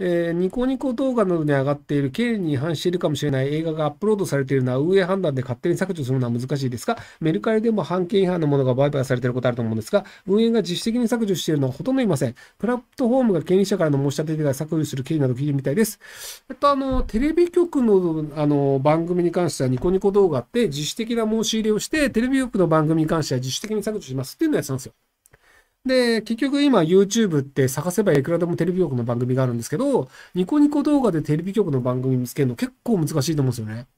えー、ニコニコ動画などに上がっている経理に違反しているかもしれない映画がアップロードされているのは運営判断で勝手に削除するのは難しいですが、メルカリでも版権違反のものが売買されていることあると思うんですが、運営が自主的に削除しているのはほとんどいません。プラットフォームが権利者からの申し立てが削除する経理など聞いてみたいです。えっと、あの、テレビ局のあの番組に関してはニコニコ動画って自主的な申し入れをして、テレビ局の番組に関しては自主的に削除しますっていうのをやってたんですよ。で、結局今 YouTube って探せばいくらでもテレビ局の番組があるんですけど、ニコニコ動画でテレビ局の番組見つけるの結構難しいと思うんですよね。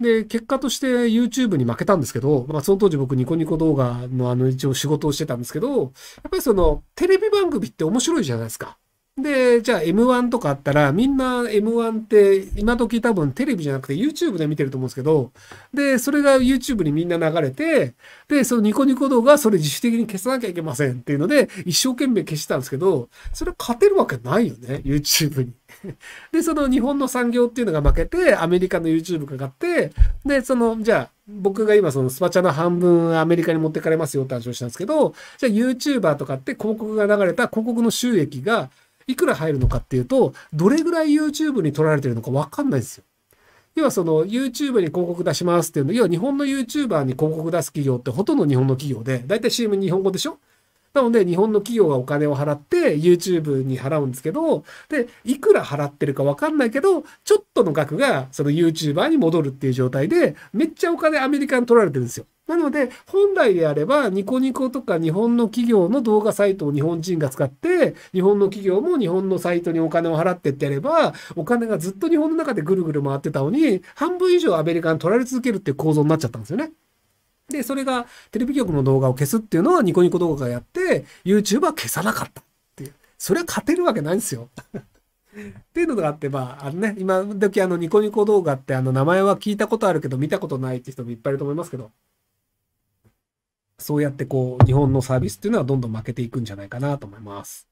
で、結果として YouTube に負けたんですけど、まあその当時僕ニコニコ動画のあの一応仕事をしてたんですけど、やっぱりそのテレビ番組って面白いじゃないですか。で、じゃあ M1 とかあったら、みんな M1 って今時多分テレビじゃなくて YouTube で見てると思うんですけど、で、それが YouTube にみんな流れて、で、そのニコニコ動画それ自主的に消さなきゃいけませんっていうので、一生懸命消したんですけど、それ勝てるわけないよね、YouTube に。で、その日本の産業っていうのが負けて、アメリカの YouTube かかって、で、その、じゃあ、僕が今そのスパチャの半分アメリカに持ってかれますよって話をしたんですけど、じゃあ YouTuber とかって広告が流れた広告の収益がいくら入るのかっていうと、どれぐらい YouTube に取られてるのかわかんないですよ。要はその YouTube に広告出しますっていうの、要は日本の YouTuber に広告出す企業ってほとんど日本の企業で、だいたい CM 日本語でしょなので、日本の企業がお金を払って、YouTube に払うんですけど、で、いくら払ってるかわかんないけど、ちょっとの額が、その YouTuber に戻るっていう状態で、めっちゃお金アメリカに取られてるんですよ。なので、本来であれば、ニコニコとか日本の企業の動画サイトを日本人が使って、日本の企業も日本のサイトにお金を払ってってやれば、お金がずっと日本の中でぐるぐる回ってたのに、半分以上アメリカに取られ続けるっていう構造になっちゃったんですよね。で、それがテレビ局の動画を消すっていうのはニコニコ動画がやって、YouTube は消さなかったっていう。それは勝てるわけないんですよ。っていうのがあって、まあ、あのね、今時あのニコニコ動画ってあの名前は聞いたことあるけど見たことないって人もいっぱいいると思いますけど、そうやってこう、日本のサービスっていうのはどんどん負けていくんじゃないかなと思います。